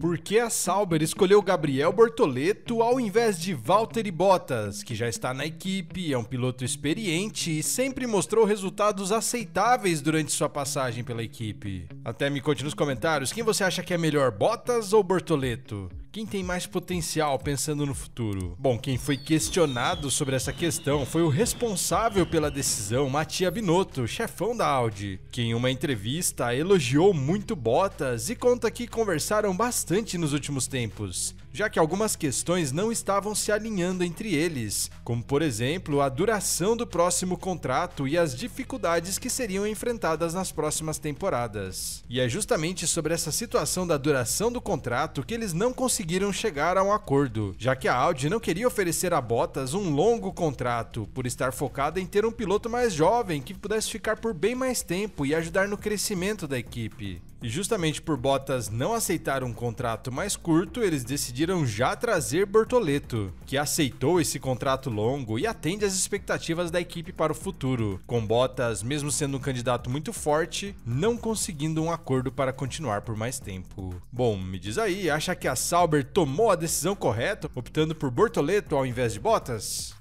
Por que a Sauber escolheu Gabriel Bortoleto ao invés de Valtteri Bottas, que já está na equipe, é um piloto experiente e sempre mostrou resultados aceitáveis durante sua passagem pela equipe? Até me conte nos comentários quem você acha que é melhor, Bottas ou Bortoleto? Quem tem mais potencial pensando no futuro? Bom, quem foi questionado sobre essa questão foi o responsável pela decisão, Matia Binotto, chefão da Audi, que em uma entrevista elogiou muito Bottas e conta que conversaram bastante nos últimos tempos, já que algumas questões não estavam se alinhando entre eles, como por exemplo a duração do próximo contrato e as dificuldades que seriam enfrentadas nas próximas temporadas. E é justamente sobre essa situação da duração do contrato que eles não conseguiram conseguiram chegar a um acordo, já que a Audi não queria oferecer a Bottas um longo contrato, por estar focada em ter um piloto mais jovem que pudesse ficar por bem mais tempo e ajudar no crescimento da equipe. E justamente por Bottas não aceitar um contrato mais curto, eles decidiram já trazer Bortoleto, que aceitou esse contrato longo e atende às expectativas da equipe para o futuro, com Bottas, mesmo sendo um candidato muito forte, não conseguindo um acordo para continuar por mais tempo. Bom, me diz aí, acha que a Sauber tomou a decisão correta optando por Bortoleto ao invés de Bottas?